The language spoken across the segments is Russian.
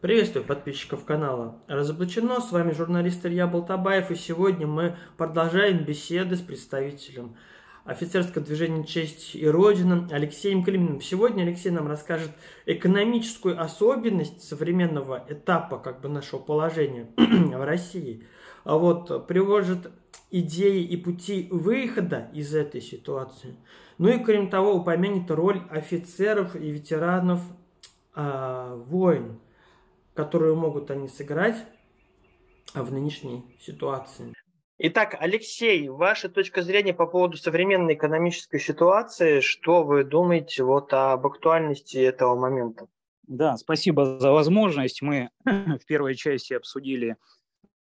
Приветствую подписчиков канала Разоблачено, с вами журналист Илья Болтабаев, и сегодня мы продолжаем беседы с представителем офицерского движения «Честь и Родина» Алексеем Климиным. Сегодня Алексей нам расскажет экономическую особенность современного этапа как бы нашего положения в России. А Вот, приводит идеи и пути выхода из этой ситуации. Ну и, кроме того, упомянет роль офицеров и ветеранов э, войн которую могут они сыграть а в нынешней ситуации. Итак, Алексей, ваша точка зрения по поводу современной экономической ситуации, что вы думаете вот об актуальности этого момента? Да, спасибо за возможность. Мы в первой части обсудили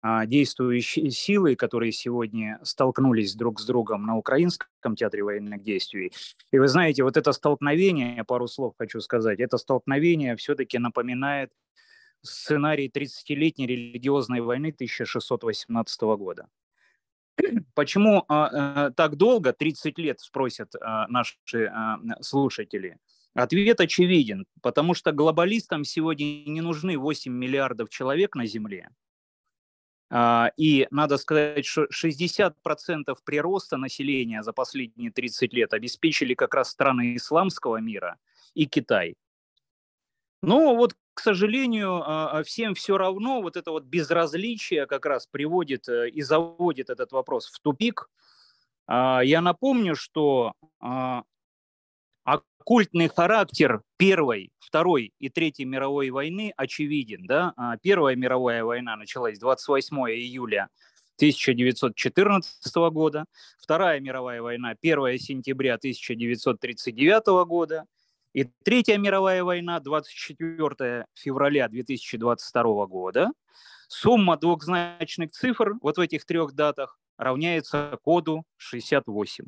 а, действующие силы, которые сегодня столкнулись друг с другом на Украинском театре военных действий. И вы знаете, вот это столкновение, пару слов хочу сказать, это столкновение все-таки напоминает сценарий 30-летней религиозной войны 1618 года. Почему а, э, так долго, 30 лет, спросят э, наши э, слушатели? Ответ очевиден, потому что глобалистам сегодня не нужны 8 миллиардов человек на Земле. И надо сказать, что 60% прироста населения за последние 30 лет обеспечили как раз страны исламского мира и Китай. Ну вот к сожалению, а, а, всем все равно вот это вот безразличие как раз приводит э, и заводит этот вопрос в тупик. А, я напомню, что оккультный характер Первой, Второй и Третьей мировой войны очевиден. Да? Первая мировая война началась 28 июля 1914 года, Вторая мировая война 1 сентября 1939 года – и Третья мировая война, 24 февраля 2022 года. Сумма двухзначных цифр вот в этих трех датах равняется коду 68.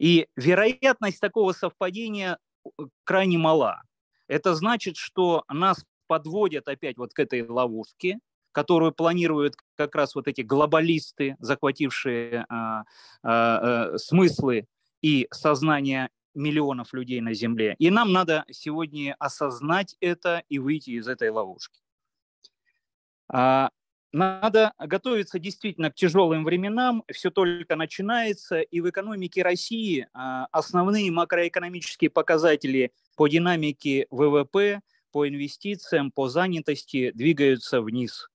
И вероятность такого совпадения э, крайне мала. Это значит, что нас подводят опять вот к этой ловушке, которую планируют как раз вот эти глобалисты, захватившие э, э, смыслы и сознание миллионов людей на Земле. И нам надо сегодня осознать это и выйти из этой ловушки. А, надо готовиться действительно к тяжелым временам, все только начинается, и в экономике России а, основные макроэкономические показатели по динамике ВВП, по инвестициям, по занятости двигаются вниз.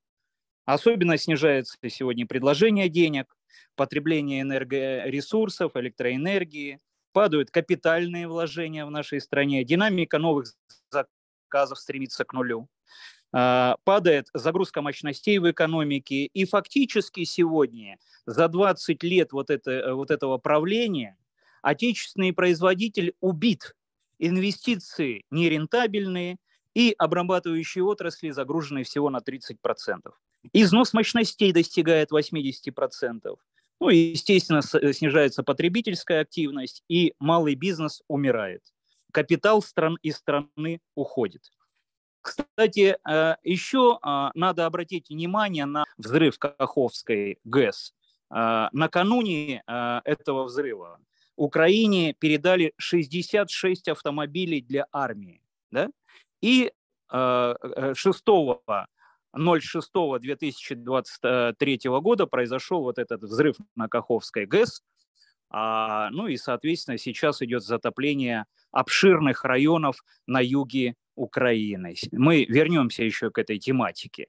Особенно снижается сегодня предложение денег, потребление энергоресурсов, электроэнергии, падают капитальные вложения в нашей стране, динамика новых заказов стремится к нулю, а, падает загрузка мощностей в экономике. И фактически сегодня за 20 лет вот, это, э, вот этого правления отечественный производитель убит. Инвестиции нерентабельные и обрабатывающие отрасли загружены всего на 30%. Износ мощностей достигает 80%. Ну естественно, э, снижается потребительская активность, и малый бизнес умирает. Капитал стран из страны уходит. Кстати, э, еще а, надо обратить внимание на взрыв Каховской ГЭС. Э, накануне этого взрыва Украине передали 66 автомобилей для армии. Да? И 6 06-2023 года произошел вот этот взрыв на Каховской ГЭС. А, ну и, соответственно, сейчас идет затопление обширных районов на юге Украины. Мы вернемся еще к этой тематике.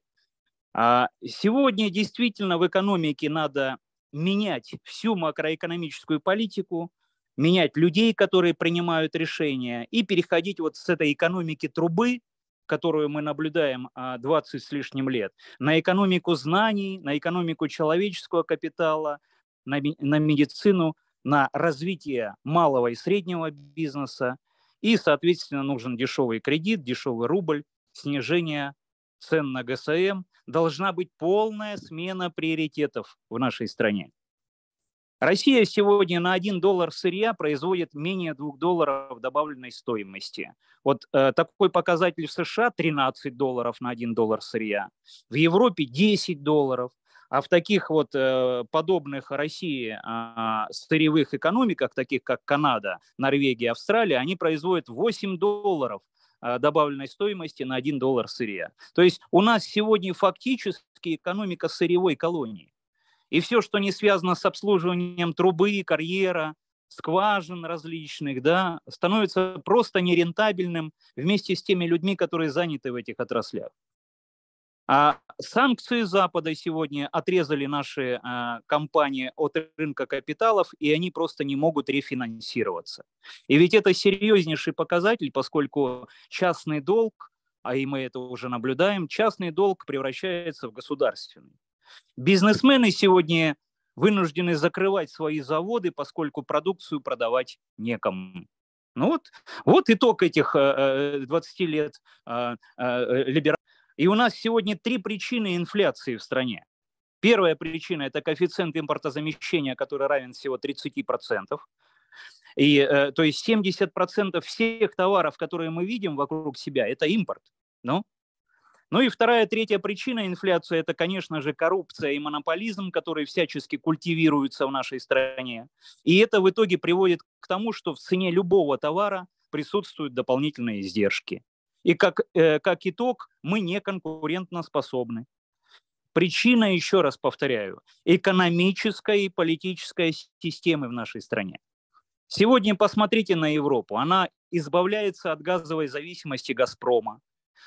А, сегодня действительно в экономике надо менять всю макроэкономическую политику, менять людей, которые принимают решения, и переходить вот с этой экономики трубы которую мы наблюдаем 20 а, с лишним лет, на экономику знаний, на экономику человеческого капитала, на, на медицину, на развитие малого и среднего бизнеса. И, соответственно, нужен дешевый кредит, дешевый рубль, снижение цен на ГСМ. Должна быть полная смена приоритетов в нашей стране. Россия сегодня на 1 доллар сырья производит менее 2 долларов добавленной стоимости. Вот э, такой показатель в США 13 долларов на 1 доллар сырья, в Европе 10 долларов, а в таких вот э, подобных России э, сырьевых экономиках, таких как Канада, Норвегия, Австралия, они производят 8 долларов э, добавленной стоимости на 1 доллар сырья. То есть у нас сегодня фактически экономика сырьевой колонии. И все, что не связано с обслуживанием трубы, карьера, скважин различных, да, становится просто нерентабельным вместе с теми людьми, которые заняты в этих отраслях. А санкции Запада сегодня отрезали наши а, компании от рынка капиталов, и они просто не могут рефинансироваться. И ведь это серьезнейший показатель, поскольку частный долг, а и мы это уже наблюдаем, частный долг превращается в государственный. Бизнесмены сегодня вынуждены закрывать свои заводы, поскольку продукцию продавать некому. Ну вот, вот итог этих 20 э, э, лет э, либерализма. И у нас сегодня три причины инфляции в стране. Первая причина – это коэффициент импортозамещения, который равен всего 30%. И, э, то есть 70% всех товаров, которые мы видим вокруг себя, это импорт. Ну, ну и вторая, третья причина инфляции – это, конечно же, коррупция и монополизм, которые всячески культивируются в нашей стране. И это в итоге приводит к тому, что в цене любого товара присутствуют дополнительные издержки. И как, э, как итог, мы не конкурентно способны. Причина, еще раз повторяю, экономическая и политическая системы в нашей стране. Сегодня посмотрите на Европу. Она избавляется от газовой зависимости «Газпрома»,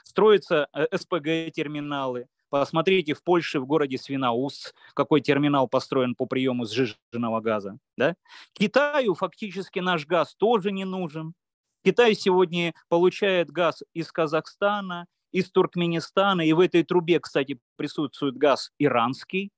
Строятся э, СПГ-терминалы. Посмотрите, в Польше, в городе Свинаус, какой терминал построен по приему сжиженного газа. Да? Китаю фактически наш газ тоже не нужен. Китай сегодня получает газ из Казахстана, из Туркменистана, и в этой трубе, кстати, присутствует газ иранский.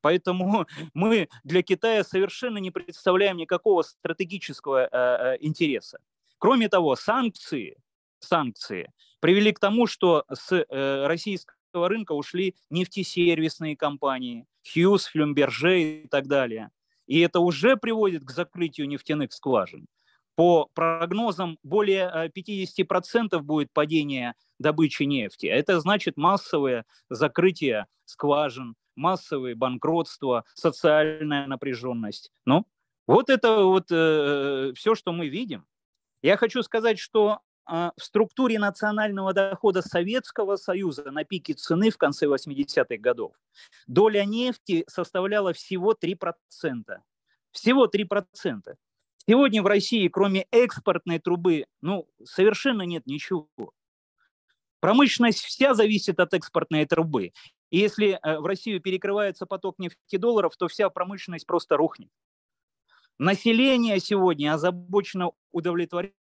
Поэтому мы для Китая совершенно не представляем никакого стратегического э, э интереса. Кроме того, санкции санкции привели к тому, что с э, российского рынка ушли нефтесервисные компании, Хьюз, Флюмберже и так далее. И это уже приводит к закрытию нефтяных скважин. По прогнозам, более 50% э, будет падение добычи нефти. Это значит массовое закрытие скважин, массовые банкротства, социальная напряженность. Ну, вот это вот э, все, что мы видим. Я хочу сказать, что а, в структуре национального дохода Советского Союза на пике цены в конце 80-х годов доля нефти составляла всего 3%. Всего 3%. Сегодня в России, кроме экспортной трубы, ну, совершенно нет ничего. Промышленность вся зависит от экспортной трубы. И если э, в Россию перекрывается поток нефти долларов то вся промышленность просто рухнет. Население сегодня озабочено удовлетворением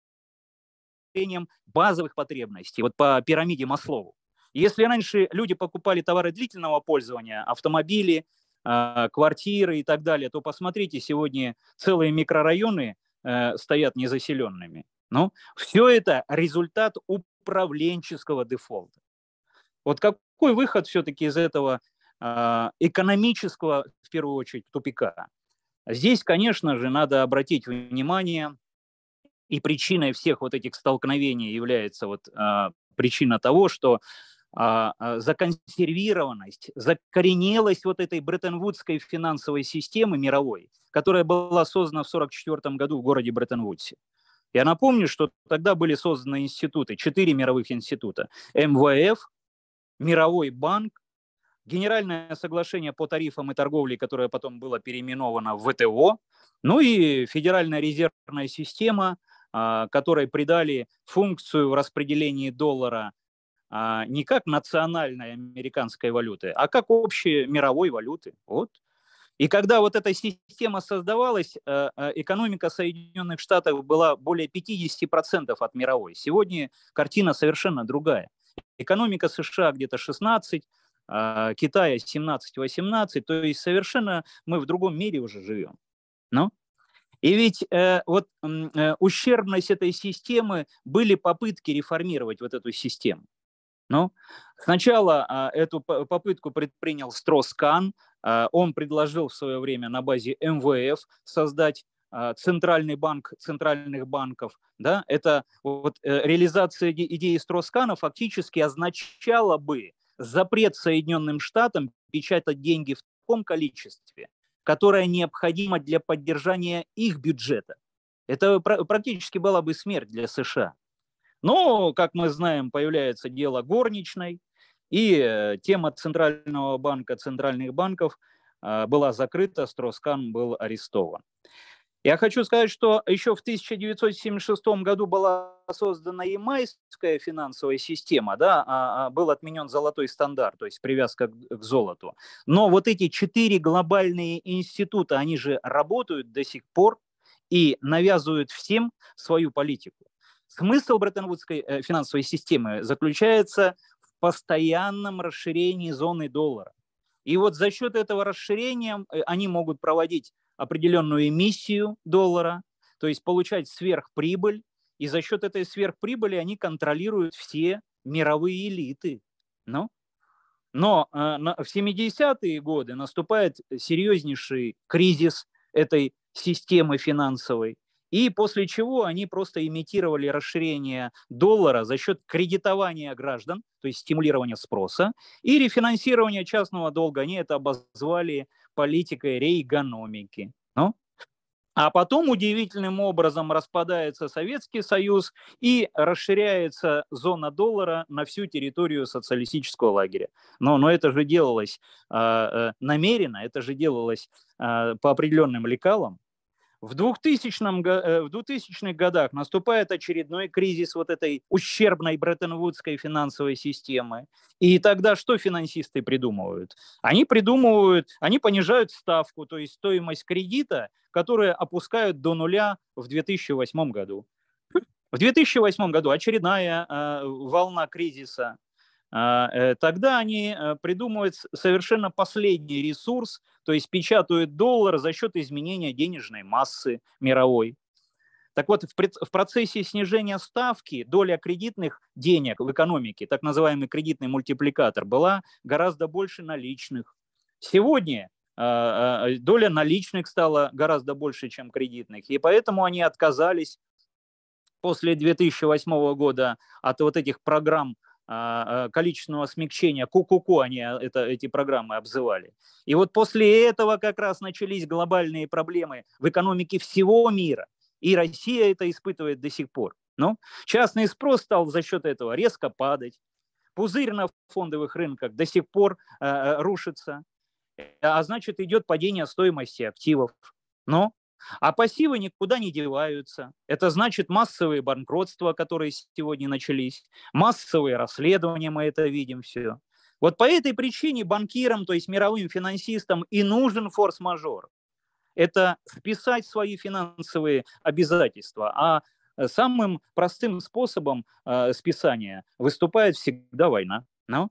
удовлетворением базовых потребностей, вот по пирамиде Маслову. Если раньше люди покупали товары длительного пользования, автомобили, а, квартиры и так далее, то посмотрите, сегодня целые микрорайоны э, стоят незаселенными. Ну, все это результат управленческого дефолта. Вот какой выход все-таки из этого а, экономического, в первую очередь, тупика? Здесь, конечно же, надо обратить внимание и причиной всех вот этих столкновений является вот а, причина того, что а, а, законсервированность, закоренелость вот этой бреттенвудской финансовой системы мировой, которая была создана в 1944 году в городе Бреттенвудсе. Я напомню, что тогда были созданы институты, четыре мировых института. МВФ, Мировой банк, Генеральное соглашение по тарифам и торговле, которое потом было переименовано в ВТО, ну и Федеральная резервная система, а, которой придали функцию в распределении доллара а, не как национальной американской валюты, а как общей мировой валюты. Вот. И когда вот эта система создавалась, э, э, экономика Соединенных Штатов была более 50% от мировой. Сегодня картина совершенно другая. Экономика США где-то 16, а, Китая 17-18, то есть совершенно мы в другом мире уже живем. Ну? И ведь э, вот э, ущербность этой системы были попытки реформировать вот эту систему. Ну, сначала э, эту попытку предпринял Строскан. Э, он предложил в свое время на базе МВФ создать а, центральный банк центральных банков. Да? Это вот э, реализация идеи Строскана фактически означала бы запрет Соединенным Штатам печатать деньги в таком количестве, которая необходима для поддержания их бюджета. Это практически была бы смерть для США. Но, как мы знаем, появляется дело горничной, и э, тема Центрального банка, центральных банков э, была закрыта, Строскан был арестован. Я хочу сказать, что еще в 1976 году была создана ямайская финансовая система, да, а, а, был отменен золотой стандарт, то есть привязка к золоту. Но вот эти четыре глобальные института, они же работают до сих пор и навязывают всем свою политику. Смысл бреттон э, финансовой системы заключается в постоянном расширении зоны доллара. И вот за счет этого расширения э, они могут проводить определенную эмиссию доллара, то есть получать сверхприбыль, и за счет этой сверхприбыли они контролируют все мировые элиты. Ну? Но э, в 70-е годы наступает серьезнейший кризис этой системы финансовой, и после чего они просто имитировали расширение доллара за счет кредитования граждан, то есть стимулирования спроса, и рефинансирования частного долга. Они это обозвали политикой реэкономики. Ну? А потом удивительным образом распадается Советский Союз и расширяется зона доллара на всю территорию социалистического лагеря. Но, но это же делалось а, э, намеренно, это же делалось э, по определенным лекалам. В 2000, э, в годах наступает очередной кризис вот этой ущербной бреттенвудской финансовой системы. И тогда что финансисты придумывают? Они придумывают, они понижают ставку, то есть стоимость кредита, которую опускают до нуля в 2008 году. В 2008 году очередная э, волна кризиса а, э, тогда они э, придумывают совершенно последний ресурс, то есть печатают доллар за счет изменения денежной массы мировой. Так вот, в процессе снижения ставки доля кредитных денег в экономике, так называемый кредитный мультипликатор, была гораздо больше наличных. Сегодня а, а, доля наличных стала гораздо больше, чем кредитных, и поэтому они отказались после 2008 года от вот этих программ а, а, количественного смягчения, ку-ку-ку они а, это, эти программы обзывали. И вот после этого как раз начались глобальные проблемы в экономике всего мира. И Россия это испытывает до сих пор. но ну, частный спрос стал за счет этого резко падать. Пузырь на фондовых рынках до сих пор э, рушится. А значит, идет падение стоимости активов. Но а пассивы никуда не деваются. Это значит массовые банкротства, которые сегодня начались, массовые расследования, мы это видим все. Вот по этой причине банкирам, то есть мировым финансистам и нужен форс-мажор. Это вписать свои финансовые обязательства. А э, самым простым способом э, списания выступает всегда война. Но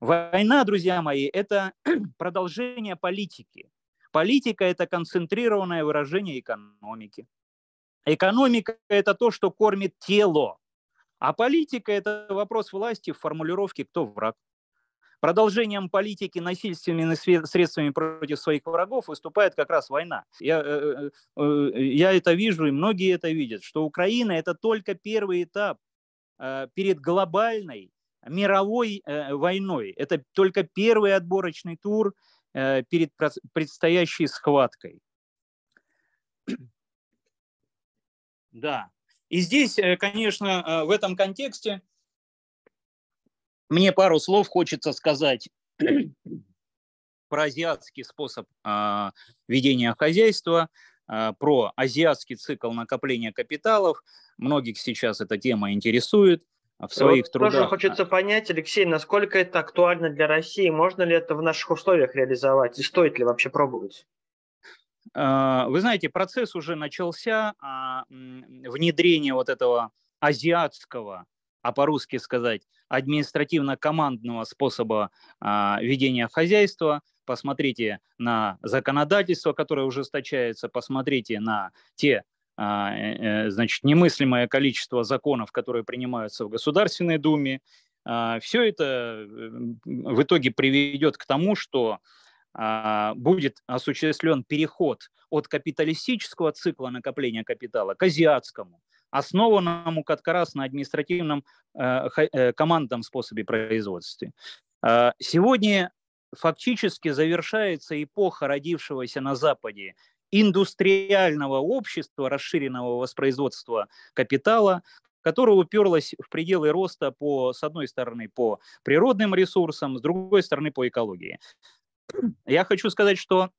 ну, война, друзья мои, это продолжение политики. Политика – это концентрированное выражение экономики. Экономика – это то, что кормит тело. А политика – это вопрос власти в формулировке «кто враг». Продолжением политики насильственными средствами против своих врагов выступает как раз война. Я, э, э, э, я это вижу, и многие это видят, что Украина – это только первый этап перед глобальной мировой войной. Это только первый отборочный тур – Э, перед предстоящей схваткой. Да. И здесь, э, конечно, э, в этом контексте мне пару слов хочется сказать про азиатский способ а, ведения хозяйства, а, про азиатский цикл накопления капиталов. Многих сейчас эта тема интересует в своих вот трудах. Тоже хочется понять, Алексей, насколько это актуально для России, можно ли это в наших условиях реализовать и стоит ли вообще пробовать? А, вы знаете, процесс уже начался, а внедрение вот этого азиатского, а по-русски сказать, административно-командного способа а, ведения хозяйства – посмотрите на законодательство, которое ужесточается, посмотрите на те а, э, э, значит, немыслимое количество законов, которые принимаются в Государственной Думе. А, Все это эм, в итоге приведет к тому, что а, будет осуществлен переход от капиталистического цикла накопления капитала к азиатскому, основанному как раз на административном э, командном способе производства. Сегодня фактически завершается эпоха родившегося на Западе индустриального общества, расширенного воспроизводства капитала, которая уперлась в пределы роста по, с одной стороны, по природным ресурсам, с другой стороны, по экологии. Я хочу сказать, что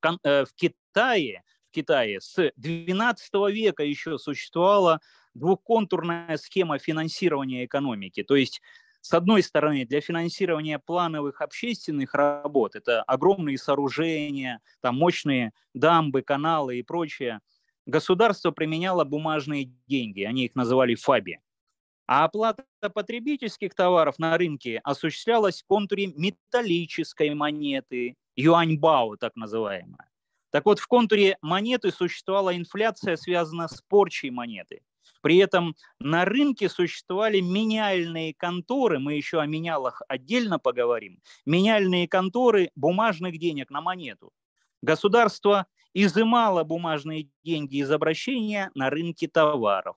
в э, Китае, в Китае с 12 века еще существовала двухконтурная схема финансирования экономики, то есть с одной стороны, для финансирования плановых общественных работ, это огромные сооружения, там мощные дамбы, каналы и прочее, государство применяло бумажные деньги, они их называли ФАБИ. А оплата потребительских товаров на рынке осуществлялась в контуре металлической монеты, юаньбао так называемая. Так вот, в контуре монеты существовала инфляция, связанная с порчей монеты. При этом на рынке существовали меняльные конторы, мы еще о менялах отдельно поговорим, меняльные конторы бумажных денег на монету. Государство изымало бумажные деньги из обращения на рынке товаров.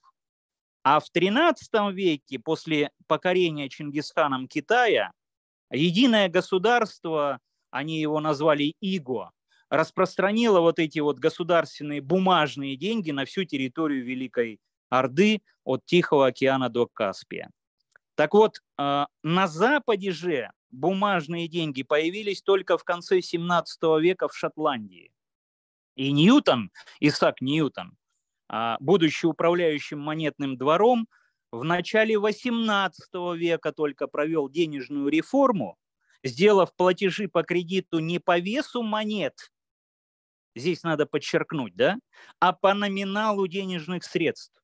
А в XIII веке, после покорения Чингисханом Китая, единое государство, они его назвали ИГО, распространило вот эти вот государственные бумажные деньги на всю территорию Великой Орды от Тихого океана до Каспия. Так вот, э, на Западе же бумажные деньги появились только в конце 17 века в Шотландии. И Ньютон, Исаак Ньютон, э, будучи управляющим монетным двором, в начале 18 века только провел денежную реформу, сделав платежи по кредиту не по весу монет, здесь надо подчеркнуть, да, а по номиналу денежных средств.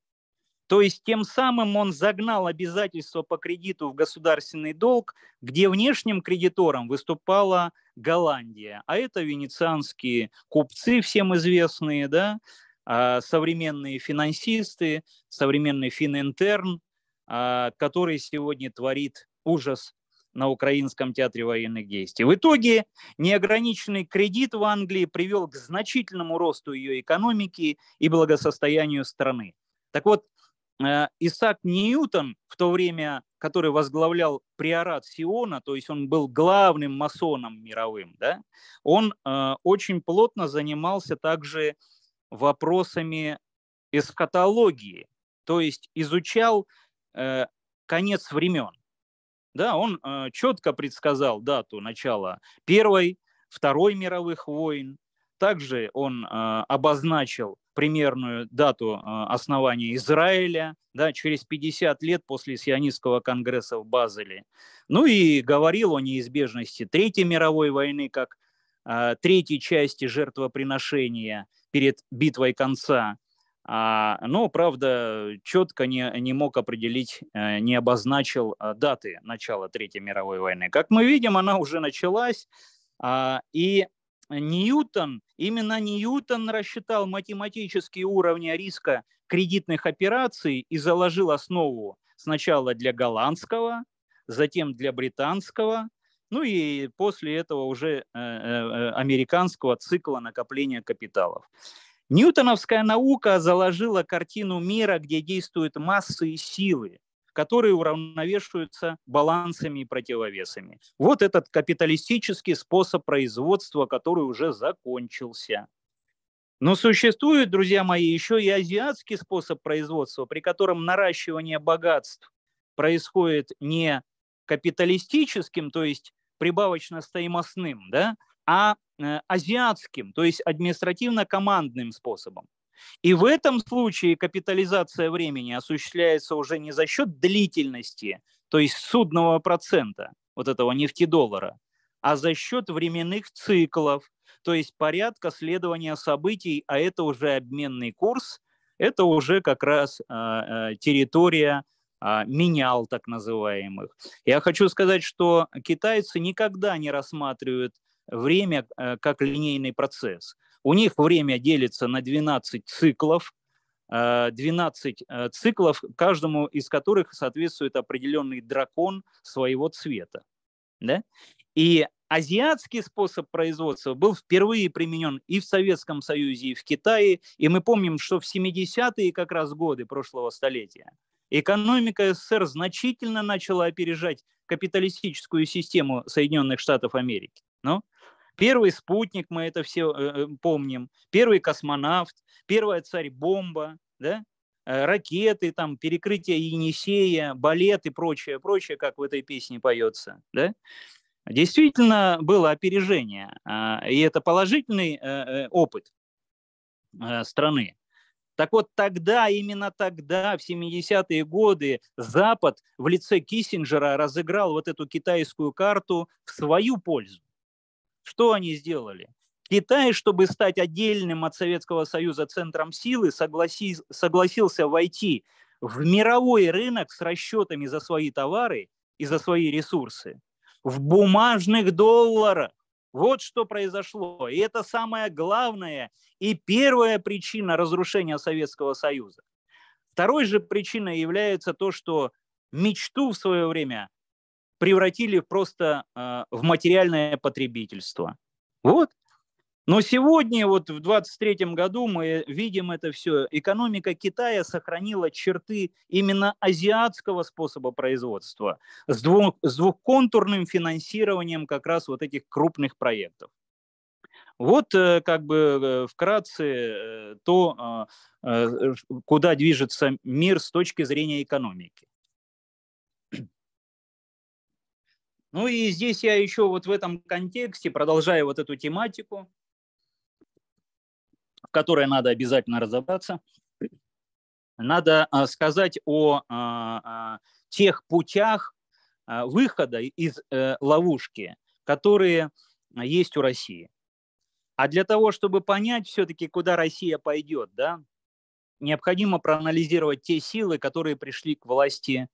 То есть тем самым он загнал обязательство по кредиту в государственный долг, где внешним кредитором выступала Голландия. А это венецианские купцы, всем известные, да, а, современные финансисты, современный фининтерн, а, который сегодня творит ужас на Украинском театре военных действий. В итоге неограниченный кредит в Англии привел к значительному росту ее экономики и благосостоянию страны. Так вот, Э, Исаак Ньютон, в то время, который возглавлял приорат Сиона, то есть он был главным масоном мировым, да, он э, очень плотно занимался также вопросами эскатологии, то есть изучал э, конец времен. Да, он четко предсказал дату начала Первой, Второй мировых войн, также он а, обозначил примерную дату а, основания Израиля, да, через 50 лет после Сионистского конгресса в Базеле. Ну и говорил о неизбежности Третьей мировой войны как а, третьей части жертвоприношения перед битвой конца. Но, правда, четко не, не мог определить, э, не обозначил даты начала Третьей мировой войны. Как мы видим, она уже началась, и Ньютон, именно Ньютон рассчитал математические уровни риска кредитных операций и заложил основу сначала для голландского, затем для британского, ну и после этого уже э, э, э, американского цикла накопления капиталов. Ньютоновская наука заложила картину мира, где действуют массы и силы, которые уравновешиваются балансами и противовесами. Вот этот капиталистический способ производства, который уже закончился. Но существует, друзья мои, еще и азиатский способ производства, при котором наращивание богатств происходит не капиталистическим, то есть прибавочно-стоимостным, да, а э, азиатским, то есть административно-командным способом. И в этом случае капитализация времени осуществляется уже не за счет длительности, то есть судного процента вот этого нефтедоллара, а за счет временных циклов, то есть порядка следования событий, а это уже обменный курс, это уже как раз а, а, территория а, менял так называемых. Я хочу сказать, что китайцы никогда не рассматривают время э, как линейный процесс. У них время делится на 12 циклов, 12 э, э, циклов, каждому из которых соответствует определенный дракон своего цвета. Да? И азиатский способ производства был впервые применен и в Советском Союзе, и в Китае. И мы помним, что в 70-е как раз годы прошлого столетия экономика СССР значительно начала опережать капиталистическую систему Соединенных Штатов Америки. Ну, Первый спутник, мы это все э, э, помним, первый космонавт, первая царь-бомба, да? Э, ракеты, там, перекрытие Енисея, балет и прочее, прочее, как в этой песне поется. Да? Действительно было опережение, а, и это положительный э, опыт страны. Так вот тогда, именно тогда, в 70-е годы, Запад в лице Киссинджера разыграл вот эту китайскую карту в свою пользу. Что они сделали? Китай, чтобы стать отдельным от Советского Союза центром силы, согласись, согласился войти в мировой рынок с расчетами за свои товары и за свои ресурсы, в бумажных долларах. Вот что произошло. И это самая главная и первая причина разрушения Советского Союза. Второй же причиной является то, что мечту в свое время превратили просто э, в материальное потребительство. Вот. Но сегодня, вот в 2023 году, мы видим это все. Экономика Китая сохранила черты именно азиатского способа производства с, двух, с двухконтурным финансированием как раз вот этих крупных проектов. Вот э, как бы э, вкратце э, то, а, куда движется мир с точки зрения экономики. Ну и здесь я еще вот в этом контексте, продолжаю вот эту тематику, в которой надо обязательно разобраться, надо а, сказать о а, а, тех путях выхода из э, ловушки, которые есть у России. А для того, чтобы понять все-таки, куда Россия пойдет, да, необходимо проанализировать те силы, которые пришли к власти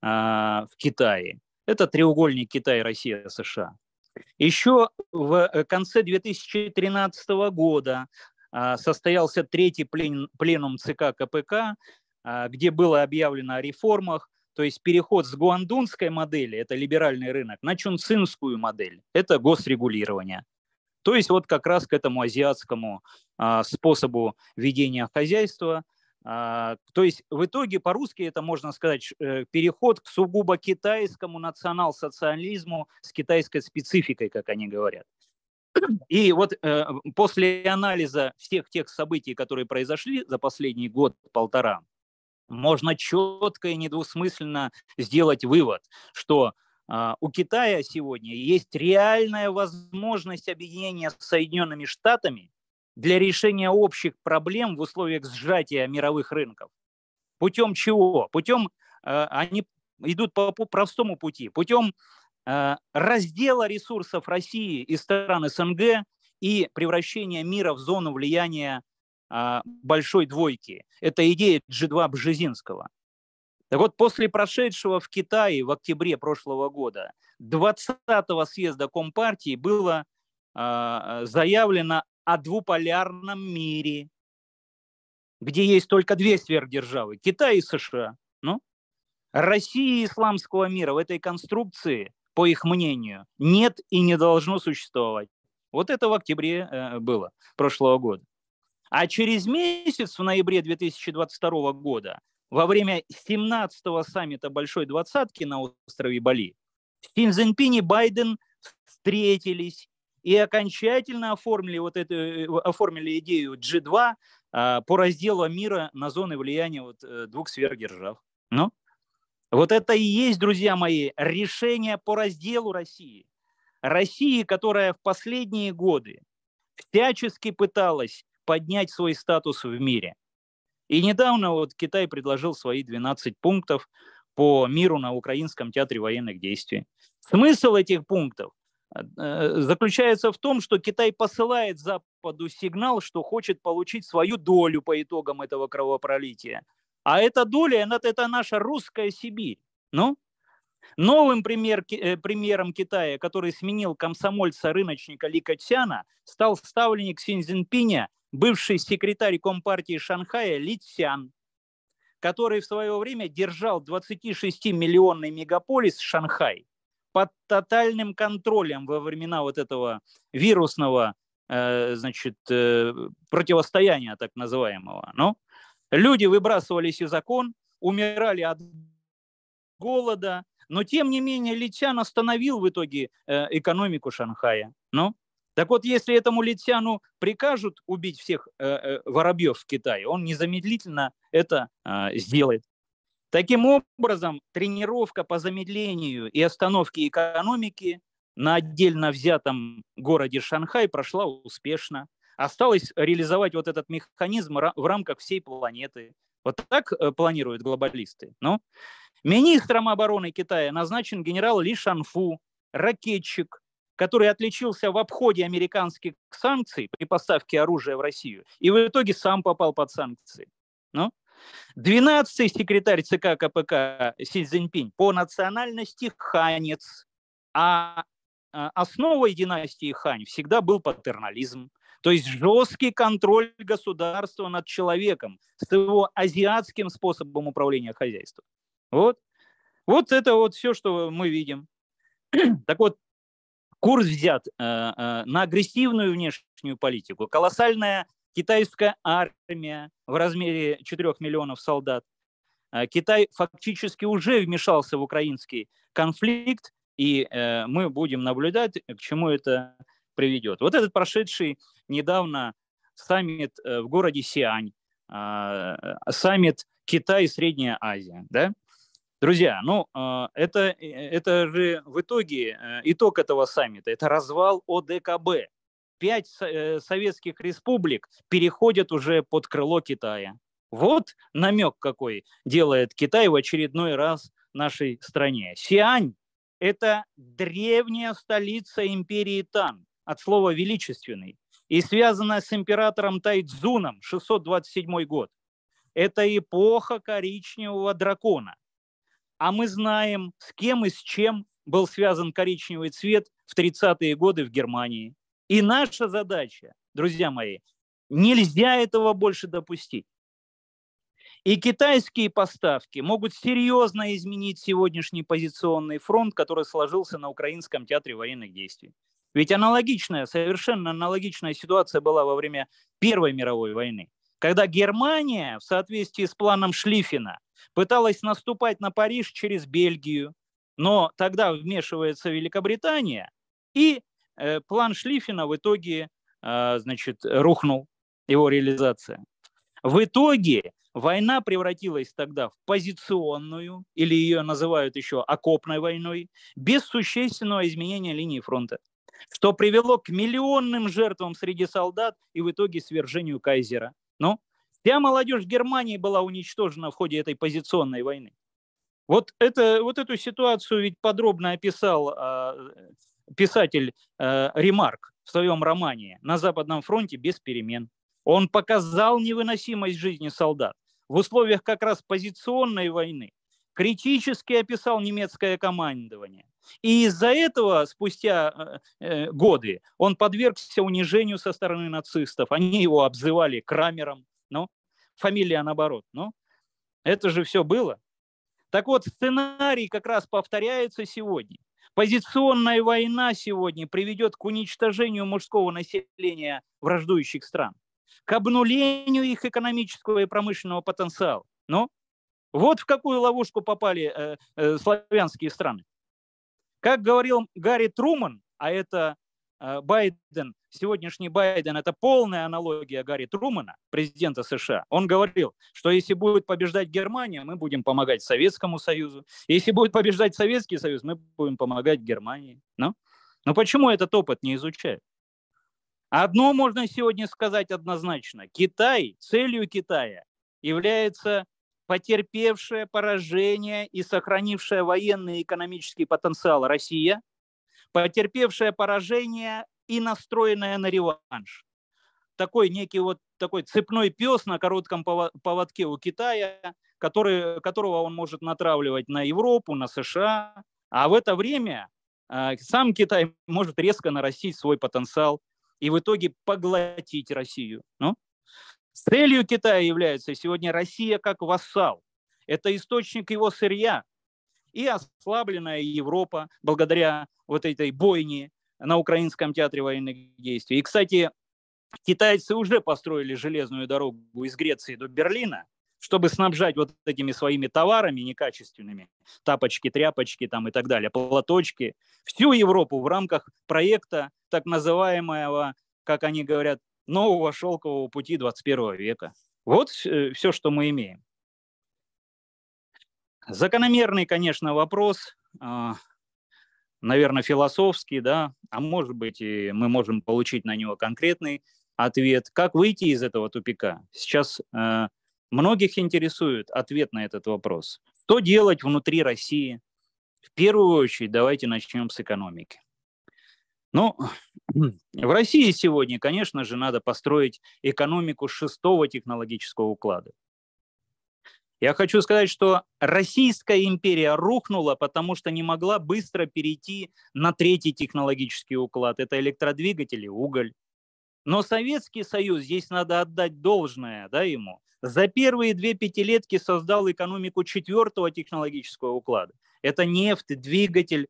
в Китае. Это треугольник Китай, Россия, США. Еще в э, конце 2013 года а, состоялся третий плен, пленум ЦК КПК, а, где было объявлено о реформах, то есть переход с гуандунской модели, это либеральный рынок, на чунцинскую модель, это госрегулирование. То есть вот как раз к этому азиатскому а, способу ведения хозяйства – а, то есть в итоге по-русски это можно сказать э, переход к сугубо китайскому национал-социализму с китайской спецификой, как они говорят. И вот э, после анализа всех тех событий, которые произошли за последний год-полтора, можно четко и недвусмысленно сделать вывод, что а, у Китая сегодня есть реальная возможность объединения с Соединенными Штатами для решения общих проблем в условиях сжатия мировых рынков. Путем чего? Путем э, они идут по, по простому пути, путем э, раздела ресурсов России и стран СНГ и превращения мира в зону влияния э, большой двойки. Это идея G2 Бжезинского. Так вот, после прошедшего в Китае в октябре прошлого года 20-го съезда Компартии было заявлено о двуполярном мире, где есть только две сверхдержавы – Китай и США. Ну, России и исламского мира в этой конструкции, по их мнению, нет и не должно существовать. Вот это в октябре э, было прошлого года. А через месяц, в ноябре 2022 года, во время 17-го саммита Большой Двадцатки на острове Бали, Синзенпин и Байден встретились и окончательно оформили, вот эту, э, оформили идею G2 а, по разделу мира на зоны влияния вот, э, двух сверхдержав. Ну, вот это и есть, друзья мои, решение по разделу России. России, которая в последние годы всячески пыталась поднять свой статус в мире. И недавно вот Китай предложил свои 12 пунктов по миру на Украинском театре военных действий. Смысл этих пунктов Э, заключается в том, что Китай посылает Западу сигнал, что хочет получить свою долю по итогам этого кровопролития. А эта доля, это наша русская Сибирь. Ну, Новым пример, э, примером Китая, который сменил комсомольца-рыночника Ли Катьяна, стал ставленник Синьцзинпиня, бывший секретарь Компартии Шанхая Ли Цян, который в свое время держал 26-миллионный мегаполис Шанхай под тотальным контролем во времена вот этого вирусного э, значит, э, противостояния так называемого. но ну, люди выбрасывались из окон, умирали от голода, но тем не менее Литян остановил в итоге э, экономику Шанхая. но ну. так вот, если этому Литяну прикажут убить всех воробьев в Китае, он незамедлительно это сделает. Таким образом, тренировка по замедлению и остановке экономики на отдельно взятом городе Шанхай прошла успешно. Осталось реализовать вот этот механизм в рамках всей планеты. Вот так э, планируют глобалисты. Ну, министром обороны Китая назначен генерал Ли Шанфу, ракетчик, который отличился в обходе американских санкций при поставке оружия в Россию и в итоге сам попал под санкции. Ну, 12-й секретарь ЦК КПК Си Цзиньпинь по национальности ханец, а, а основой династии Хань всегда был патернализм, то есть жесткий контроль государства над человеком с его азиатским способом управления хозяйством. Вот. Вот это вот все, что мы видим. Так вот, курс взят э, э, на агрессивную внешнюю политику, колоссальная Китайская армия в размере 4 миллионов солдат. А, Китай фактически уже вмешался в украинский конфликт, и э, мы будем наблюдать, к чему это приведет. Вот этот прошедший недавно саммит э, в городе Сиань, а, саммит Китай и Средняя Азия, да? Друзья, ну э, это, это же в итоге итог этого саммита, это развал ОДКБ, пять э, советских республик переходят уже под крыло Китая. Вот намек какой делает Китай в очередной раз нашей стране. Сиань – это древняя столица империи Тан, от слова «величественный», и связана с императором Тайцзуном, 627 год. Это эпоха коричневого дракона. А мы знаем, с кем и с чем был связан коричневый цвет в 30-е годы в Германии. И наша задача, друзья мои, нельзя этого больше допустить. И китайские поставки могут серьезно изменить сегодняшний позиционный фронт, который сложился на Украинском театре военных действий. Ведь аналогичная, совершенно аналогичная ситуация была во время Первой мировой войны, когда Германия в соответствии с планом Шлиффена пыталась наступать на Париж через Бельгию, но тогда вмешивается Великобритания, и Э, план Шлифина в итоге а, значит, рухнул, его реализация. В итоге война превратилась тогда в позиционную, или ее называют еще окопной войной, без существенного изменения линии фронта, что привело к миллионным жертвам среди солдат и в итоге свержению кайзера. Ну, вся молодежь Германии была уничтожена в ходе этой позиционной войны. Вот, это, вот эту ситуацию ведь подробно описал а, писатель э, Ремарк в своем романе «На Западном фронте без перемен». Он показал невыносимость жизни солдат в условиях как раз позиционной войны, критически описал немецкое командование. И из-за этого спустя э, э годы он подвергся унижению со стороны нацистов. Они его обзывали Крамером, ну, фамилия наоборот, ну, это же все было. Так вот, сценарий как раз повторяется сегодня. Позиционная война сегодня приведет к уничтожению мужского населения враждующих стран, к обнулению их экономического и промышленного потенциала. Ну, вот в какую ловушку попали э, э, славянские страны. Как говорил Гарри Труман, а это Э, Байден, сегодняшний Байден, это полная аналогия Гарри Трумана, президента США. Он говорил, что если будет побеждать Германия, мы будем помогать Советскому Союзу. Если будет побеждать Советский Союз, мы будем помогать Германии. Ну? Но ну почему этот опыт не изучают? Одно можно сегодня сказать однозначно. Китай, целью Китая является потерпевшая поражение и сохранившая военный и экономический потенциал Россия – потерпевшая поражение и настроенная на реванш. Такой некий вот такой цепной пес на коротком поводке у Китая, который, которого он может натравливать на Европу, на США. А в это время э, сам Китай может резко нарастить свой потенциал и в итоге поглотить Россию. Ну? Целью Китая является сегодня Россия как вассал. Это источник его сырья, и ослабленная Европа благодаря вот этой бойне на Украинском театре военных действий. И, кстати, китайцы уже построили железную дорогу из Греции до Берлина, чтобы снабжать вот этими своими товарами некачественными, тапочки, тряпочки там и так далее, платочки, всю Европу в рамках проекта так называемого, как они говорят, нового шелкового пути 21 века. Вот э, все, что мы имеем. Закономерный, конечно, вопрос, а, наверное, философский, да, а может быть, и мы можем получить на него конкретный ответ. Как выйти из этого тупика? Сейчас э, многих интересует ответ на этот вопрос. Что делать внутри России? В первую очередь давайте начнем с экономики. Ну, в России сегодня, конечно же, надо построить экономику шестого технологического уклада. Я хочу сказать, что Российская империя рухнула, потому что не могла быстро перейти на третий технологический уклад. Это электродвигатели, уголь. Но Советский Союз, здесь надо отдать должное да, ему, за первые две пятилетки создал экономику четвертого технологического уклада. Это нефть, двигатель,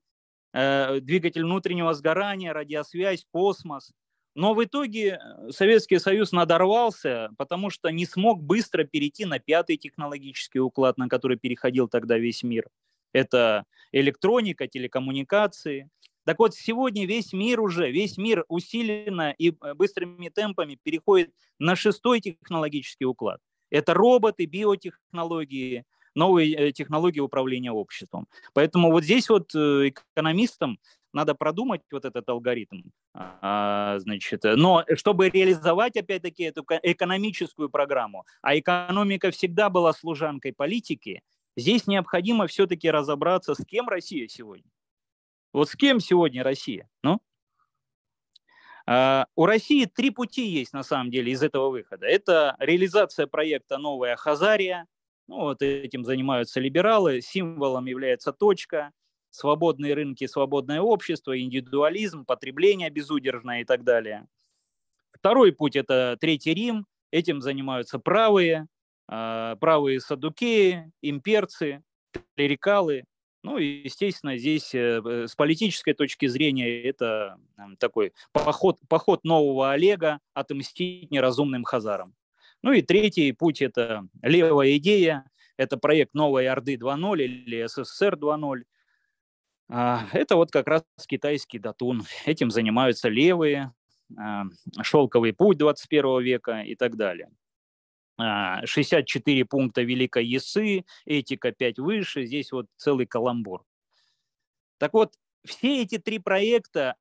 э, двигатель внутреннего сгорания, радиосвязь, космос. Но в итоге э, Советский Союз надорвался, потому что не смог быстро перейти на пятый технологический уклад, на который переходил тогда весь мир. Это электроника, телекоммуникации. Так вот, сегодня весь мир уже, весь мир усиленно и э, быстрыми темпами переходит на шестой технологический уклад. Это роботы, биотехнологии, новые э, технологии управления обществом. Поэтому вот здесь вот экономистам надо продумать вот этот алгоритм. А, значит, но чтобы реализовать, опять-таки, эту экономическую программу, а экономика всегда была служанкой политики, здесь необходимо все-таки разобраться, с кем Россия сегодня. Вот с кем сегодня Россия? Ну? А, у России три пути есть, на самом деле, из этого выхода. Это реализация проекта «Новая Хазария», ну, вот этим занимаются либералы, символом является точка, свободные рынки, свободное общество, индивидуализм, потребление безудержное и так далее. Второй путь – это Третий Рим, этим занимаются правые, а, правые садукеи, имперцы, клерикалы. Ну и, естественно, здесь э, э, с политической точки зрения это такой поход, поход нового Олега отомстить неразумным хазарам. Ну и третий путь – это левая идея, это проект «Новой Орды 2.0» или «СССР 2.0», а, это вот как раз китайский датун. Этим занимаются левые, а, шелковый путь 21 века и так далее. 64 а, пункта Великой Ясы. этика 5 выше, здесь вот целый каламбур. Так вот, все эти три проекта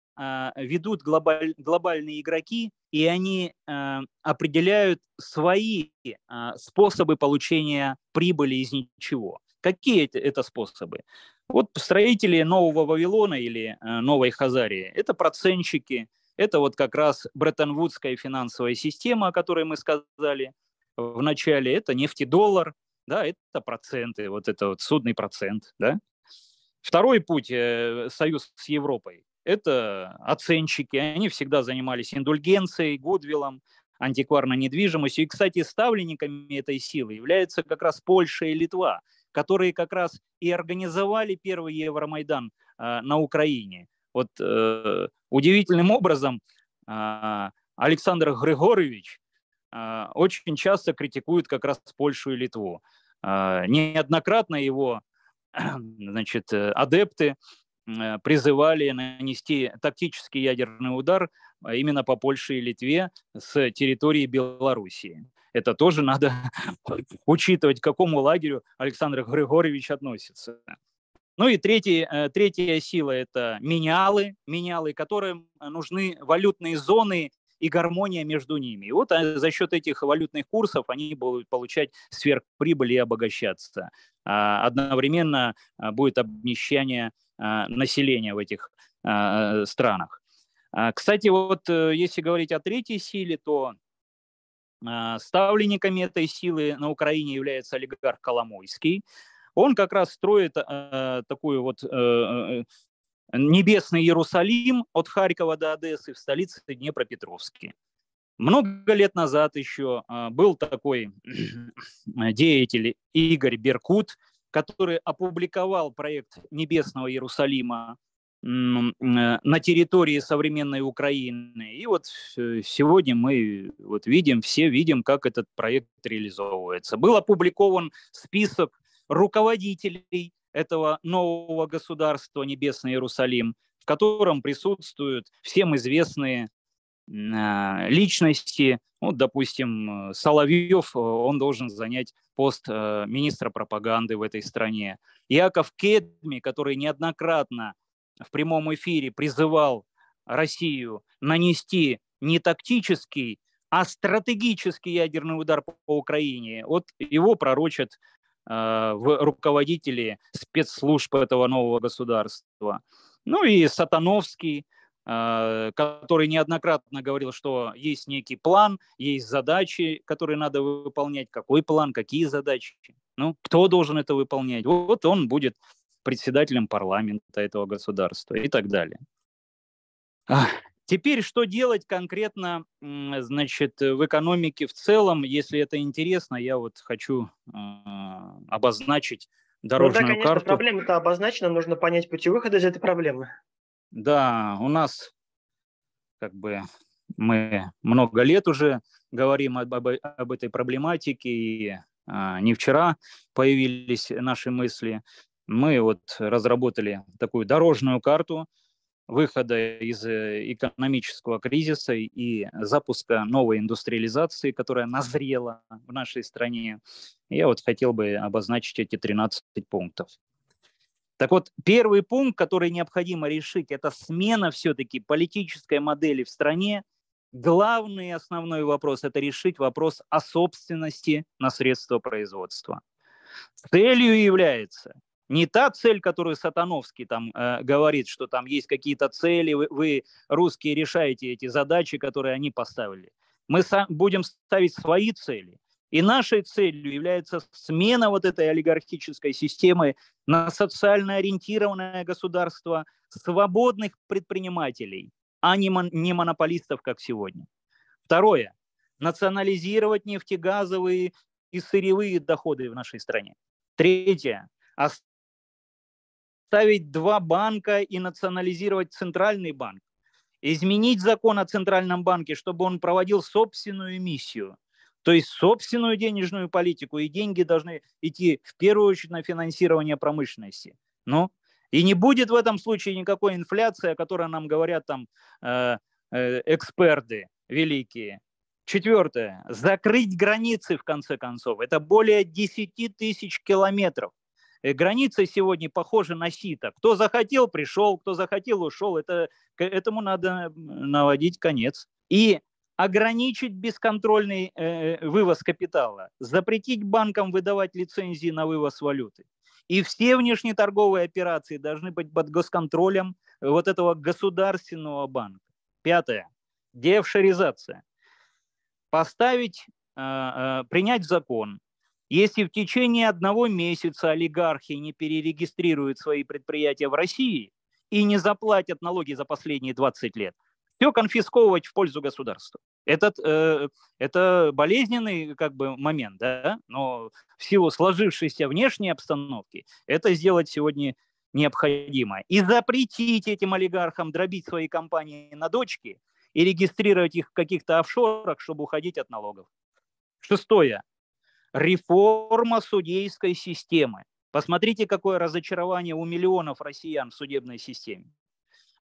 ведут глобаль, глобальные игроки, и они определяют свои способы получения прибыли из ничего. Какие это способы? Вот строители нового Вавилона или э, новой Хазарии – это процентщики, это вот как раз бреттон-вудская финансовая система, о которой мы сказали в начале. Это нефтедоллар, да, это проценты, вот это вот судный процент, да. Второй путь э, – союз с Европой. Это оценщики, они всегда занимались индульгенцией, Гудвиллом, антикварной недвижимостью. И, кстати, ставленниками этой силы являются как раз Польша и Литва – которые как раз и организовали первый Евромайдан а, на Украине. Вот э, удивительным образом а, Александр Григорьевич а, очень часто критикует как раз Польшу и Литву. Неоднократно его значит, э, адепты Э, призывали нанести тактический ядерный удар а, именно по Польше и Литве с территории Белоруссии. Это тоже надо учитывать, к какому лагерю Александр Григорьевич относится. Ну и третий, э, третья сила – это менялы, менялы, которым нужны валютные зоны и гармония между ними. И вот э, за счет этих валютных курсов они будут получать сверхприбыль и обогащаться. А, одновременно а, будет обнищание а, населения в этих а, странах. А, кстати, вот э, если говорить о третьей силе, то ставленниками этой силы на Украине является олигарх Коломойский. Он как раз строит такую вот э, э, небесный Иерусалим от Харькова до Одессы в столице Днепропетровске. Много лет назад еще был такой деятель Игорь Беркут, который опубликовал проект Небесного Иерусалима э, на территории современной Украины. И вот э, сегодня мы вот видим, все видим, как этот проект реализовывается. Был опубликован список руководителей этого нового государства Небесный Иерусалим, в котором присутствуют всем известные а, личности. Вот, допустим, э, Соловьев, э, он должен занять пост э, министра пропаганды в этой стране. Яков Кедми, который неоднократно в прямом эфире призывал Россию нанести не тактический, а стратегический ядерный удар по Украине. Вот его пророчат в руководители спецслужб этого нового государства. Ну и Сатановский, Э, который неоднократно говорил, что есть некий план, есть задачи, которые надо выполнять. Какой план, какие задачи? Ну, кто должен это выполнять? Вот он будет председателем парламента этого государства и так далее. Теперь, что делать конкретно, значит, в экономике в целом, если это интересно, я вот хочу э, обозначить дорожную ну, да, конечно, карту. Проблема-то обозначена, нужно понять пути выхода из этой проблемы. Да, у нас как бы мы много лет уже говорим об, об, об этой проблематике, и а, не вчера появились наши мысли. Мы вот разработали такую дорожную карту выхода из э, экономического кризиса и запуска новой индустриализации, которая назрела в нашей стране. Я вот хотел бы обозначить эти 13 пунктов. Так вот, первый пункт, который необходимо решить, это смена все-таки политической модели в стране. Главный и основной вопрос – это решить вопрос о собственности на средства производства. Целью является не та цель, которую Сатановский там э, говорит, что там есть какие-то цели, вы, вы, русские, решаете эти задачи, которые они поставили. Мы будем ставить свои цели – и нашей целью является смена вот этой олигархической системы на социально ориентированное государство свободных предпринимателей, а не, мон- не монополистов, как сегодня. Второе. Национализировать нефтегазовые и сырьевые доходы в нашей стране. Третье. Оставить два банка и национализировать центральный банк. Изменить закон о Центральном банке, чтобы он проводил собственную миссию – то есть собственную денежную политику и деньги должны идти в первую очередь на финансирование промышленности. Ну, и не будет в этом случае никакой инфляции, о которой нам говорят там э, э, эксперты великие. Четвертое. Закрыть границы, в конце концов. Это более 10 тысяч километров. Э, границы сегодня похожи на сито. Кто захотел, пришел, кто захотел, ушел. Это, этому надо наводить конец. И ограничить бесконтрольный э, э, вывоз капитала, запретить банкам выдавать лицензии на вывоз валюты. И все внешнеторговые операции должны быть под госконтролем э, вот этого государственного банка. Пятое. Деофшоризация. Поставить, э, э, принять закон, если в течение одного месяца олигархи не перерегистрируют свои предприятия в России и не заплатят налоги за последние 20 лет – все конфисковывать в пользу государства. Этот, э, это болезненный как бы момент, да, но в силу сложившейся внешней обстановки это сделать сегодня необходимо. И запретить этим олигархам дробить свои компании на дочки и регистрировать их в каких-то офшорах, чтобы уходить от налогов. Шестое. Реформа судейской системы. Посмотрите, какое разочарование у миллионов россиян в судебной системе.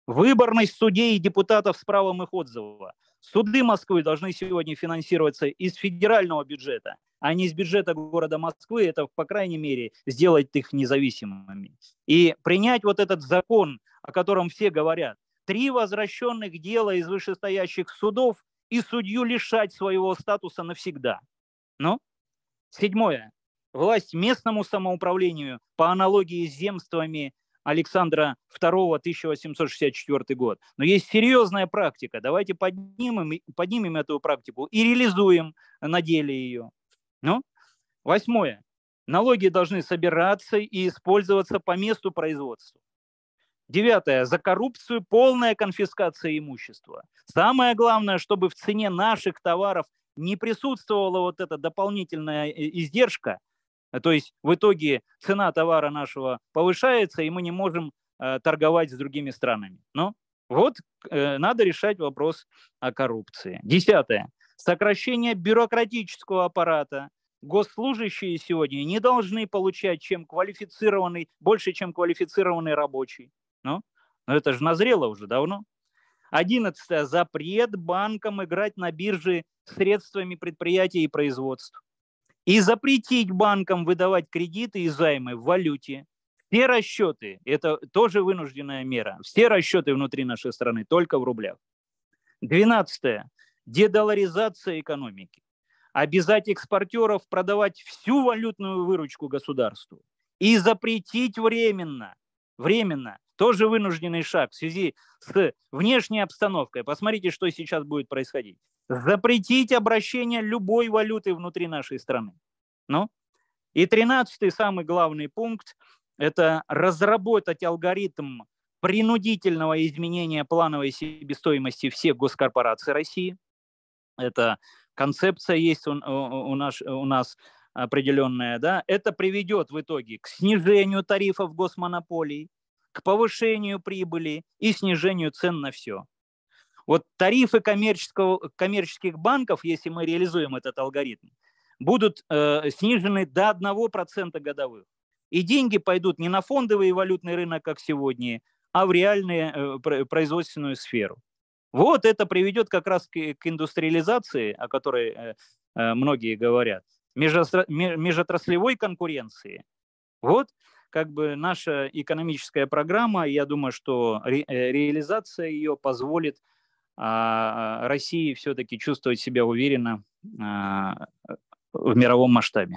Выборность судей и депутатов с правом их отзыва. Суды Москвы должны сегодня финансироваться из федерального бюджета, а не из бюджета города Москвы. Это, по крайней мере, сделать их независимыми. И принять вот этот закон, о котором все говорят, три возвращенных дела из вышестоящих судов и судью лишать своего статуса навсегда. Ну, седьмое. Власть местному самоуправлению по аналогии с земствами Александра II 1864 год. Но есть серьезная практика. Давайте поднимем, поднимем эту практику и реализуем на деле ее. Ну, восьмое. Налоги должны собираться и использоваться по месту производства. Девятое. За коррупцию полная конфискация имущества. Самое главное, чтобы в цене наших товаров не присутствовала вот эта дополнительная э, издержка, а, то есть в итоге цена товара нашего повышается, и мы не можем а, торговать с другими странами. Ну, вот э, надо решать вопрос о коррупции. Десятое. Сокращение бюрократического аппарата. Госслужащие сегодня не должны получать чем квалифицированный, больше, чем квалифицированный рабочий. Ну, но ну, это же назрело уже давно. Одиннадцатое. Запрет банкам играть на бирже средствами предприятий и производств и запретить банкам выдавать кредиты и займы в валюте. Все расчеты, это тоже вынужденная мера, все расчеты внутри нашей страны только в рублях. Двенадцатое. Дедоларизация экономики. Обязать экспортеров продавать всю валютную выручку государству. И запретить временно, временно, тоже вынужденный шаг в связи с внешней обстановкой. Посмотрите, что сейчас будет происходить запретить обращение любой валюты внутри нашей страны. Ну, и тринадцатый самый главный пункт – это разработать алгоритм принудительного изменения плановой себестоимости всех госкорпораций России. Это концепция есть у, у, наш, у нас определенная. Да? Это приведет в итоге к снижению тарифов госмонополий, к повышению прибыли и снижению цен на все. Вот тарифы коммерческого, коммерческих банков, если мы реализуем этот алгоритм, будут э, снижены до 1% годовых. И деньги пойдут не на фондовый и валютный рынок, как сегодня, а в реальную э, производственную сферу. Вот это приведет как раз к, к индустриализации, о которой э, э многие говорят, межотраслевой конкуренции. Вот как бы наша экономическая программа, я думаю, что ре, э, реализация ее позволит а, России все-таки чувствовать себя уверенно а, в мировом масштабе.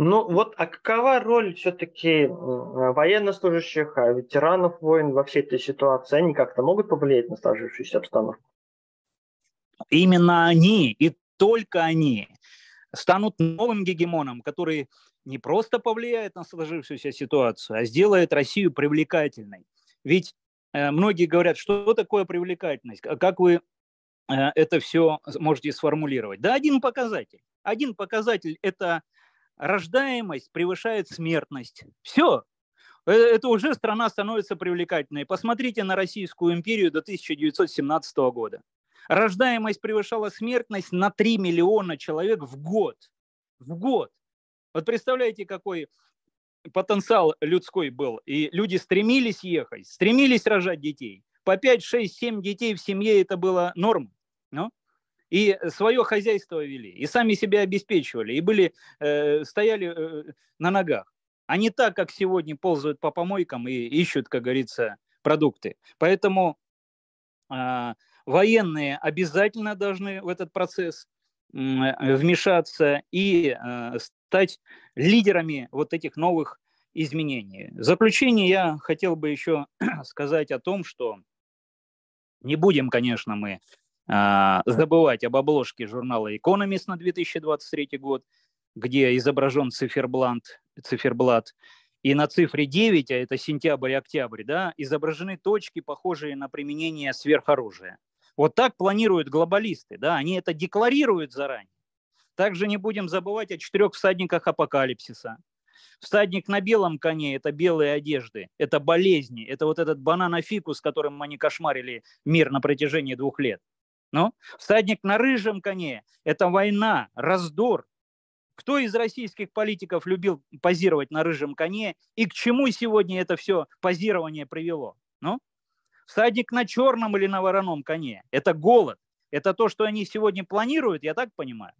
Ну вот, а какова роль все-таки а, военнослужащих, ветеранов войн во всей этой ситуации? Они как-то могут повлиять на сложившуюся обстановку? Именно они и только они станут новым гегемоном, который не просто повлияет на сложившуюся ситуацию, а сделает Россию привлекательной. Ведь Э, многие говорят, что такое привлекательность, а как вы э, это все можете сформулировать. Да, один показатель. Один показатель – это рождаемость превышает смертность. Все. Э, это уже страна становится привлекательной. Посмотрите на Российскую империю до 1917 года. Рождаемость превышала смертность на 3 миллиона человек в год. В год. Вот представляете, какой потенциал людской был, и люди стремились ехать, стремились рожать детей. По 5, 6, 7 детей в семье это было норм. Ну? И свое хозяйство вели, и сами себя обеспечивали, и были, э, стояли э, на ногах. А не так, как сегодня ползают по помойкам и ищут, как говорится, продукты. Поэтому э, военные обязательно должны в этот процесс Э, вмешаться и э, стать лидерами вот этих новых изменений. В заключение я хотел бы еще сказать о том, что не будем, конечно, мы э, забывать об обложке журнала «Экономист» на 2023 год, где изображен циферблант, циферблат, и на цифре 9, а это сентябрь и октябрь, да, изображены точки, похожие на применение сверхоружия. Вот так планируют глобалисты, да, они это декларируют заранее. Также не будем забывать о четырех всадниках апокалипсиса. Всадник на белом коне – это белые одежды, это болезни, это вот этот бананофикус, которым они кошмарили мир на протяжении двух лет. Ну, всадник на рыжем коне – это война, раздор. Кто из российских политиков любил позировать на рыжем коне и к чему сегодня это все позирование привело? Ну, Всадник на черном или на вороном коне. Это голод. Это то, что они сегодня планируют, я так понимаю.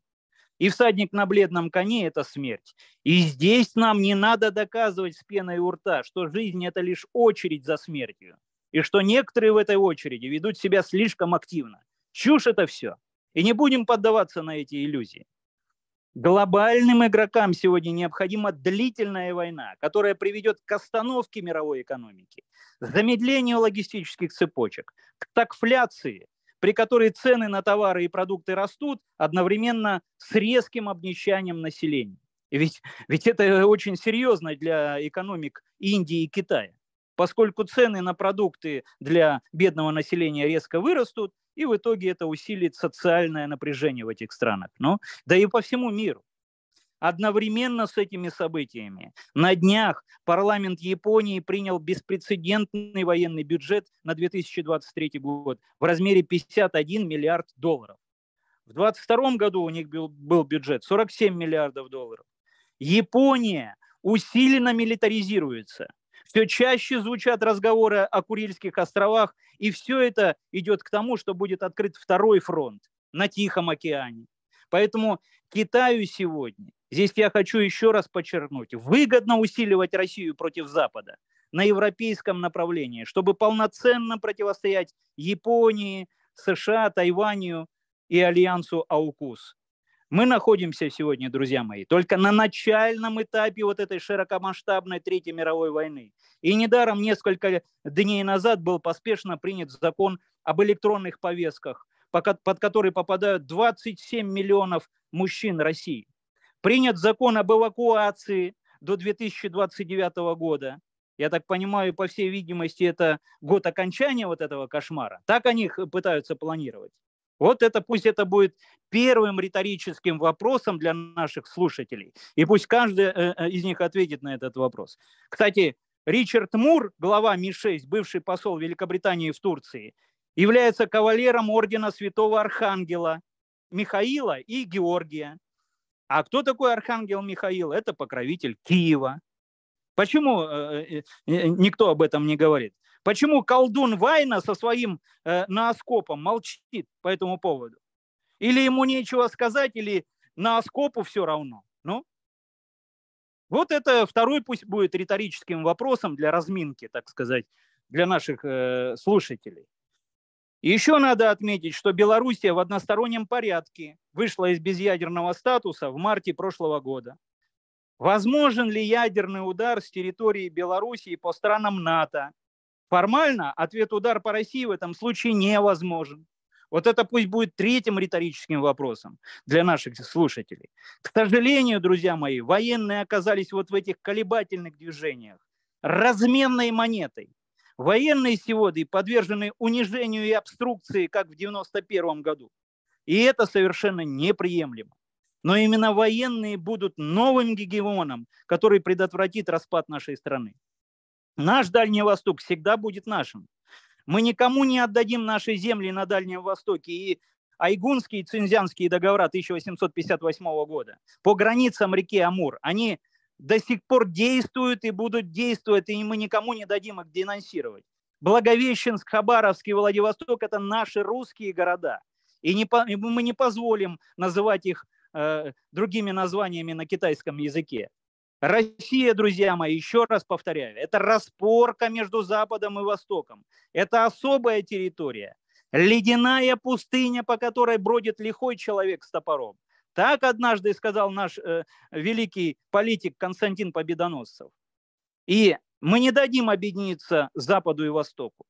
И всадник на бледном коне – это смерть. И здесь нам не надо доказывать с пеной у рта, что жизнь – это лишь очередь за смертью. И что некоторые в этой очереди ведут себя слишком активно. Чушь это все. И не будем поддаваться на эти иллюзии. Глобальным игрокам сегодня необходима длительная война, которая приведет к остановке мировой экономики, замедлению логистических цепочек, к такфляции, при которой цены на товары и продукты растут одновременно с резким обнищанием населения. Ведь, ведь это очень серьезно для экономик Индии и Китая. Поскольку цены на продукты для бедного населения резко вырастут, и в итоге это усилит социальное напряжение в этих странах, ну, да и по всему миру. Одновременно с этими событиями на днях парламент Японии принял беспрецедентный военный бюджет на 2023 год в размере 51 миллиард долларов. В 2022 году у них был, был бюджет 47 миллиардов долларов. Япония усиленно милитаризируется – все чаще звучат разговоры о Курильских островах, и все это идет к тому, что будет открыт второй фронт на Тихом океане. Поэтому Китаю сегодня, здесь я хочу еще раз подчеркнуть, выгодно усиливать Россию против Запада на европейском направлении, чтобы полноценно противостоять Японии, США, Тайваню и альянсу АУКУС. Мы находимся сегодня, друзья мои, только на начальном этапе вот этой широкомасштабной Третьей мировой войны. И недаром несколько дней назад был поспешно принят закон об электронных повестках, под который попадают 27 миллионов мужчин России. Принят закон об эвакуации до 2029 года. Я так понимаю, по всей видимости, это год окончания вот этого кошмара. Так они их пытаются планировать. Вот это пусть это будет первым риторическим вопросом для наших слушателей. И пусть каждый э, э, из них ответит на этот вопрос. Кстати, Ричард Мур, глава МИ-6, бывший посол Великобритании в Турции, является кавалером ордена Святого Архангела Михаила и Георгия. А кто такой Архангел Михаил? Это покровитель Киева. Почему э, никто об этом не говорит? Почему колдун Вайна со своим э, наоскопом молчит по этому поводу? Или ему нечего сказать, или наоскопу все равно? Ну, вот это второй пусть будет риторическим вопросом для разминки, так сказать, для наших э, слушателей. еще надо отметить, что Белоруссия в одностороннем порядке вышла из безъядерного статуса в марте прошлого года. Возможен ли ядерный удар с территории Белоруссии по странам НАТО, Формально ответ удар по России в этом случае невозможен. Вот это пусть будет третьим риторическим вопросом для наших слушателей. К сожалению, друзья мои, военные оказались вот в этих колебательных движениях, разменной монетой. Военные сегодня подвержены унижению и обструкции, как в 1991 году. И это совершенно неприемлемо. Но именно военные будут новым гегемоном, который предотвратит распад нашей страны. Наш Дальний Восток всегда будет нашим. Мы никому не отдадим наши земли на Дальнем Востоке. И Айгунские и Цинзянские договора 1858 года по границам реки Амур, они до сих пор действуют и будут действовать, и мы никому не дадим их денонсировать. Благовещенск, Хабаровск и Владивосток – это наши русские города. И, не, и мы не позволим называть их э, другими названиями на китайском языке. Россия, друзья мои, еще раз повторяю, это распорка между Западом и Востоком. Это особая территория. Ледяная пустыня, по которой бродит лихой человек с топором. Так однажды сказал наш э, великий политик Константин Победоносцев. И мы не дадим объединиться Западу и Востоку.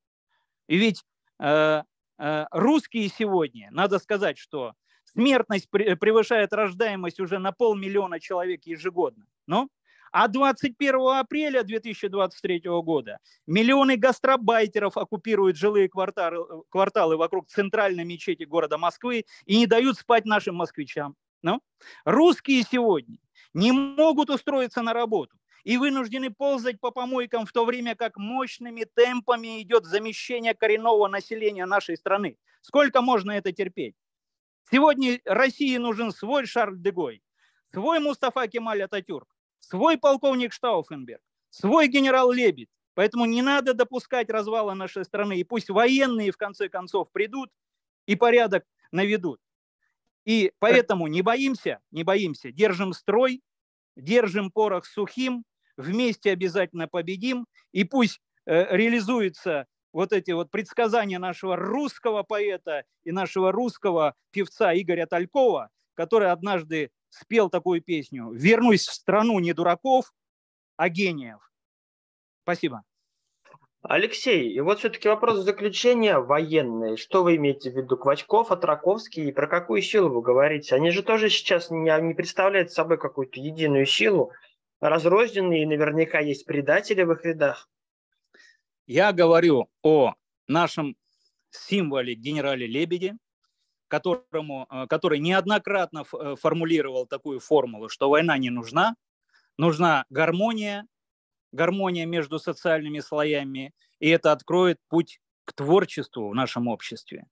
И ведь э, э, русские сегодня, надо сказать, что смертность превышает рождаемость уже на полмиллиона человек ежегодно. Но а 21 апреля 2023 года миллионы гастробайтеров оккупируют жилые кварталы, кварталы вокруг центральной мечети города Москвы и не дают спать нашим москвичам. Ну? Русские сегодня не могут устроиться на работу и вынуждены ползать по помойкам в то время, как мощными темпами идет замещение коренного населения нашей страны. Сколько можно это терпеть? Сегодня России нужен свой Шарль Деголь, свой Мустафа Кемаль Ататюрк, свой полковник Штауфенберг, свой генерал Лебедь. Поэтому не надо допускать развала нашей страны. И пусть военные в конце концов придут и порядок наведут. И поэтому не боимся, не боимся, держим строй, держим порох сухим, вместе обязательно победим. И пусть э, реализуются вот эти вот предсказания нашего русского поэта и нашего русского певца Игоря Талькова, который однажды спел такую песню «Вернусь в страну не дураков, а гениев». Спасибо. Алексей, и вот все-таки вопрос заключения заключение военный. Что вы имеете в виду? Квачков, Атраковский, и про какую силу вы говорите? Они же тоже сейчас не, представляют собой какую-то единую силу, разрозненные, наверняка есть предатели в их рядах. Я говорю о нашем символе генерале Лебеде, которому, э, который неоднократно э, формулировал такую формулу, что война не нужна, нужна гармония, гармония между социальными слоями, и это откроет путь к творчеству в нашем обществе.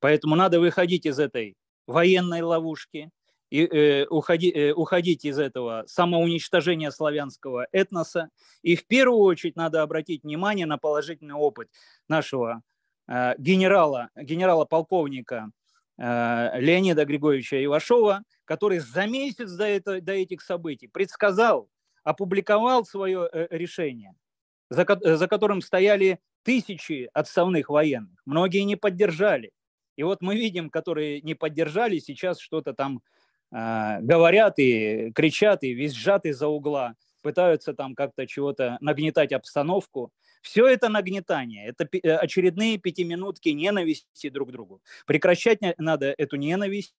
Поэтому надо выходить из этой военной ловушки, и, э, уходи, э, уходить из этого самоуничтожения славянского этноса. И в первую очередь надо обратить внимание на положительный опыт нашего э, генерала, генерала-полковника Э, Леонида Григорьевича Ивашова, который за месяц до, это, до этих событий предсказал, опубликовал свое э, решение, за, э, за которым стояли тысячи отставных военных. Многие не поддержали. И вот мы видим, которые не поддержали, сейчас что-то там э, говорят и кричат, и визжат из-за угла пытаются там как-то чего-то нагнетать обстановку. Все это нагнетание, это э, очередные пятиминутки ненависти друг к другу. Прекращать надо эту ненависть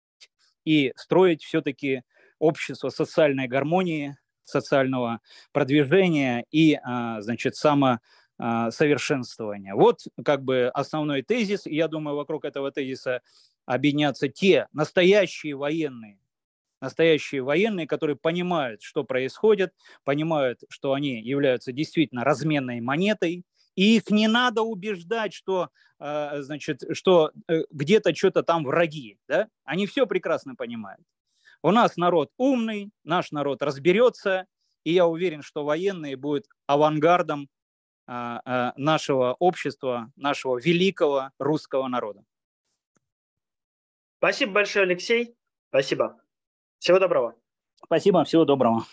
и строить все-таки общество социальной гармонии, социального продвижения и, а, значит, само а, совершенствования. Вот как бы основной тезис. И я думаю, вокруг этого тезиса объединятся те настоящие военные, настоящие военные, которые понимают, что происходит, понимают, что они являются действительно разменной монетой, и их не надо убеждать, что, э, значит, что э, где-то что-то там враги. Да? Они все прекрасно понимают. У нас народ умный, наш народ разберется, и я уверен, что военные будут авангардом э, нашего общества, нашего великого русского народа. Спасибо большое, Алексей. Спасибо. Всего доброго. Спасибо, всего доброго.